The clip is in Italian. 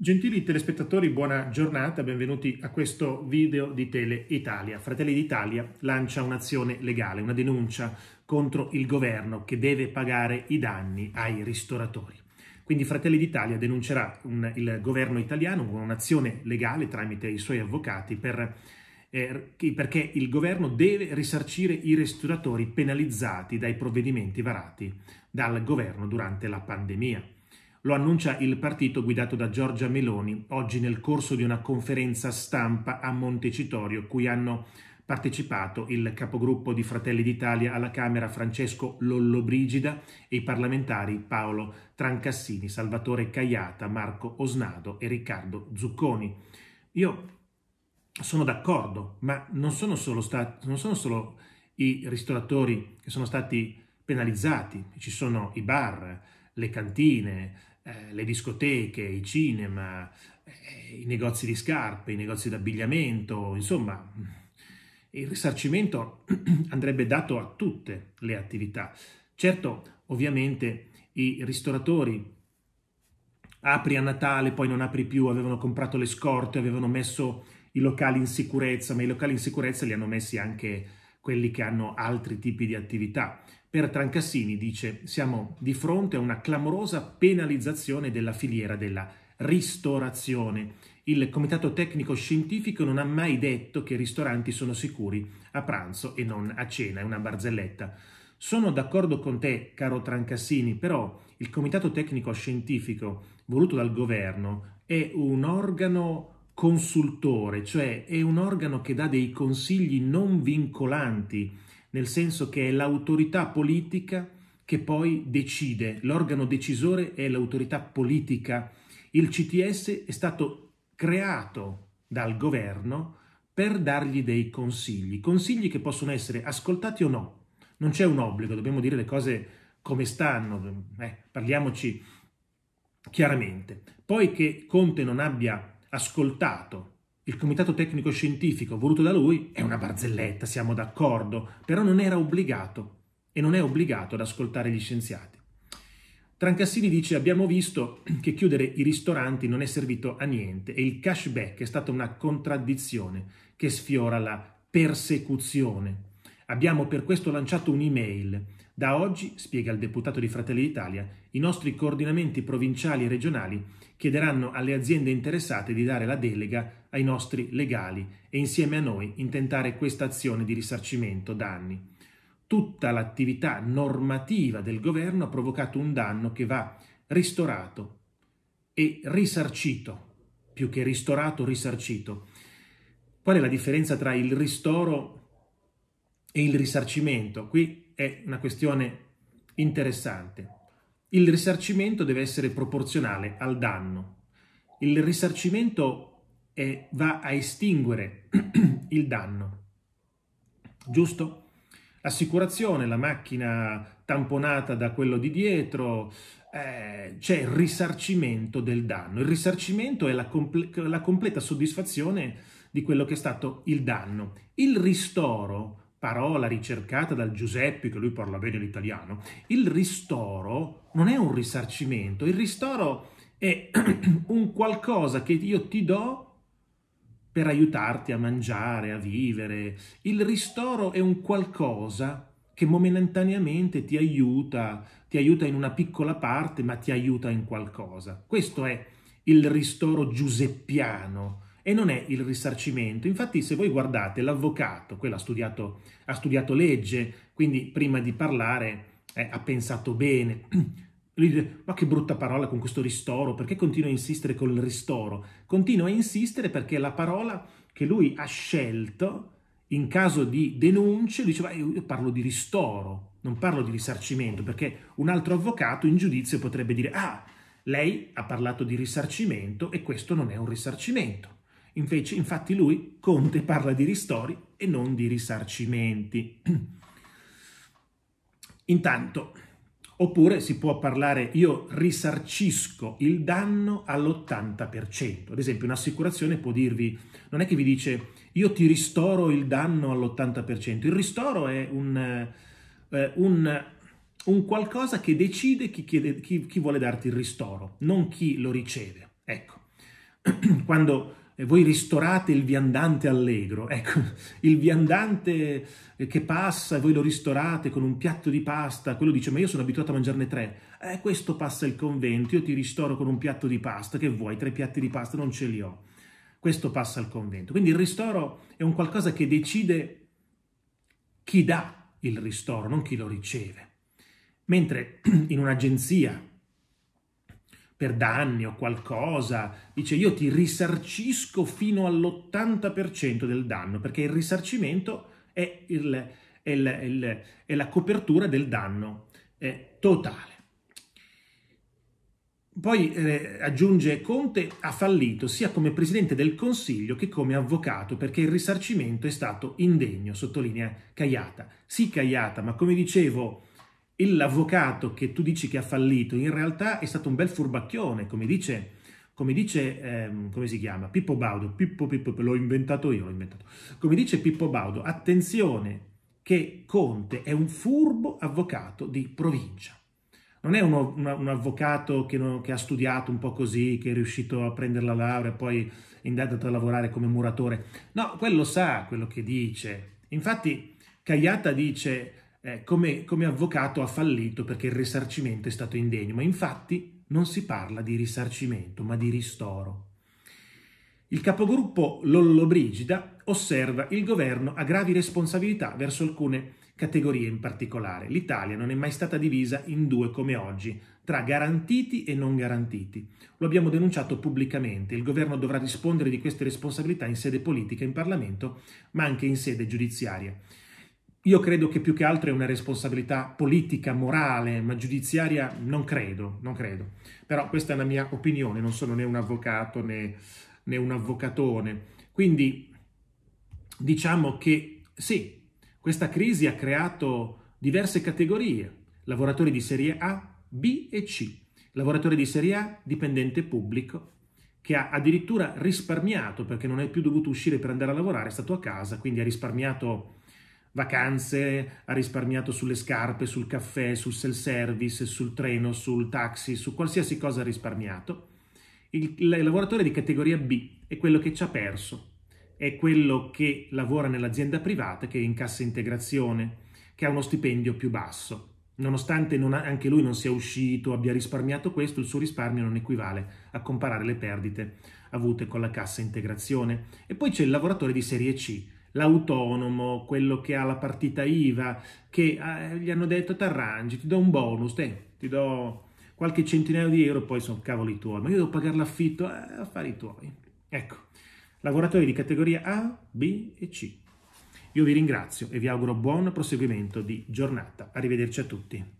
Gentili telespettatori, buona giornata, benvenuti a questo video di Tele Italia. Fratelli d'Italia lancia un'azione legale, una denuncia contro il governo che deve pagare i danni ai ristoratori. Quindi Fratelli d'Italia denuncerà un, il governo italiano con un'azione legale tramite i suoi avvocati per, eh, perché il governo deve risarcire i ristoratori penalizzati dai provvedimenti varati dal governo durante la pandemia. Lo annuncia il partito guidato da Giorgia Meloni oggi nel corso di una conferenza stampa a Montecitorio, cui hanno partecipato il capogruppo di Fratelli d'Italia alla Camera Francesco Lollobrigida e i parlamentari Paolo Trancassini, Salvatore Caiata, Marco Osnado e Riccardo Zucconi. Io sono d'accordo, ma non sono solo, stati, non sono solo i ristoratori che sono stati penalizzati, ci sono i bar, le cantine, eh, le discoteche, i cinema, eh, i negozi di scarpe, i negozi d'abbigliamento, insomma il risarcimento andrebbe dato a tutte le attività. Certo, ovviamente i ristoratori apri a Natale, poi non apri più, avevano comprato le scorte, avevano messo i locali in sicurezza, ma i locali in sicurezza li hanno messi anche quelli che hanno altri tipi di attività. Per Trancassini dice siamo di fronte a una clamorosa penalizzazione della filiera della ristorazione. Il Comitato Tecnico Scientifico non ha mai detto che i ristoranti sono sicuri a pranzo e non a cena, è una barzelletta. Sono d'accordo con te, caro Trancassini, però il Comitato Tecnico Scientifico voluto dal governo è un organo consultore, cioè è un organo che dà dei consigli non vincolanti, nel senso che è l'autorità politica che poi decide, l'organo decisore è l'autorità politica. Il CTS è stato creato dal governo per dargli dei consigli, consigli che possono essere ascoltati o no. Non c'è un obbligo, dobbiamo dire le cose come stanno, eh, parliamoci chiaramente. Poi che Conte non abbia ascoltato il comitato tecnico scientifico voluto da lui è una barzelletta, siamo d'accordo, però non era obbligato e non è obbligato ad ascoltare gli scienziati. Trancassini dice abbiamo visto che chiudere i ristoranti non è servito a niente e il cashback è stata una contraddizione che sfiora la persecuzione. Abbiamo per questo lanciato un'email. Da oggi, spiega il deputato di Fratelli d'Italia, i nostri coordinamenti provinciali e regionali chiederanno alle aziende interessate di dare la delega ai nostri legali e insieme a noi intentare questa azione di risarcimento danni. Tutta l'attività normativa del governo ha provocato un danno che va ristorato e risarcito, più che ristorato, risarcito. Qual è la differenza tra il ristoro e il risarcimento? Qui è una questione interessante. Il risarcimento deve essere proporzionale al danno. Il risarcimento è, va a estinguere il danno. Giusto? L'assicurazione, la macchina tamponata da quello di dietro, eh, c'è il risarcimento del danno. Il risarcimento è la, comple la completa soddisfazione di quello che è stato il danno. Il ristoro parola ricercata dal Giuseppe, che lui parla bene l'italiano, il ristoro non è un risarcimento, il ristoro è un qualcosa che io ti do per aiutarti a mangiare, a vivere. Il ristoro è un qualcosa che momentaneamente ti aiuta, ti aiuta in una piccola parte, ma ti aiuta in qualcosa. Questo è il ristoro giuseppiano e non è il risarcimento. Infatti se voi guardate l'avvocato, quello ha studiato, ha studiato legge, quindi prima di parlare eh, ha pensato bene, lui dice, ma che brutta parola con questo ristoro, perché continua a insistere con il ristoro? Continua a insistere perché la parola che lui ha scelto in caso di denuncia, diceva io parlo di ristoro, non parlo di risarcimento, perché un altro avvocato in giudizio potrebbe dire ah, lei ha parlato di risarcimento e questo non è un risarcimento. Invece, infatti lui, Conte, parla di ristori e non di risarcimenti. Intanto, oppure si può parlare io risarcisco il danno all'80%. Ad esempio un'assicurazione può dirvi, non è che vi dice io ti ristoro il danno all'80%, il ristoro è un, eh, un, un qualcosa che decide chi, chiede, chi, chi vuole darti il ristoro, non chi lo riceve. Ecco, quando voi ristorate il viandante allegro, ecco, il viandante che passa e voi lo ristorate con un piatto di pasta, quello dice ma io sono abituato a mangiarne tre, eh, questo passa il convento, io ti ristoro con un piatto di pasta, che vuoi, tre piatti di pasta, non ce li ho, questo passa al convento. Quindi il ristoro è un qualcosa che decide chi dà il ristoro, non chi lo riceve. Mentre in un'agenzia per danni o qualcosa, dice io ti risarcisco fino all'80% del danno, perché il risarcimento è, il, è, il, è, il, è la copertura del danno totale. Poi eh, aggiunge Conte ha fallito sia come presidente del Consiglio che come avvocato perché il risarcimento è stato indegno, sottolinea Caiata. Sì Caiata, ma come dicevo l'avvocato che tu dici che ha fallito in realtà è stato un bel furbacchione, come dice, come dice ehm, come si chiama, Pippo Baudo, Pippo, Pippo, l'ho inventato io, l'ho inventato, come dice Pippo Baudo, attenzione che Conte è un furbo avvocato di provincia. Non è uno, una, un avvocato che, non, che, ha studiato un po' così, che è riuscito a prendere la laurea e poi è andato a lavorare come muratore. No, quello sa quello che dice. Infatti Cagliata dice eh, come, come avvocato ha fallito perché il risarcimento è stato indegno, ma infatti non si parla di risarcimento, ma di ristoro. Il capogruppo Lollobrigida osserva il governo ha gravi responsabilità verso alcune categorie in particolare. L'Italia non è mai stata divisa in due come oggi, tra garantiti e non garantiti. Lo abbiamo denunciato pubblicamente. Il governo dovrà rispondere di queste responsabilità in sede politica, in Parlamento, ma anche in sede giudiziaria. Io credo che più che altro è una responsabilità politica, morale, ma giudiziaria non credo, non credo. Però questa è la mia opinione, non sono né un avvocato né, né un avvocatone. Quindi diciamo che sì, questa crisi ha creato diverse categorie, lavoratori di serie A, B e C, lavoratori di serie A, dipendente pubblico, che ha addirittura risparmiato perché non è più dovuto uscire per andare a lavorare, è stato a casa, quindi ha risparmiato vacanze, ha risparmiato sulle scarpe, sul caffè, sul self-service, sul treno, sul taxi, su qualsiasi cosa ha risparmiato. Il, il lavoratore di categoria B è quello che ci ha perso, è quello che lavora nell'azienda privata, che è in cassa integrazione, che ha uno stipendio più basso. Nonostante non ha, anche lui non sia uscito, abbia risparmiato questo, il suo risparmio non equivale a comparare le perdite avute con la cassa integrazione. E poi c'è il lavoratore di serie C, l'autonomo, quello che ha la partita IVA, che eh, gli hanno detto ti arrangi, ti do un bonus, te, ti do qualche centinaio di euro, poi sono cavoli tuoi, ma io devo pagare l'affitto, eh, affari tuoi. Ecco, lavoratori di categoria A, B e C. Io vi ringrazio e vi auguro buon proseguimento di giornata. Arrivederci a tutti.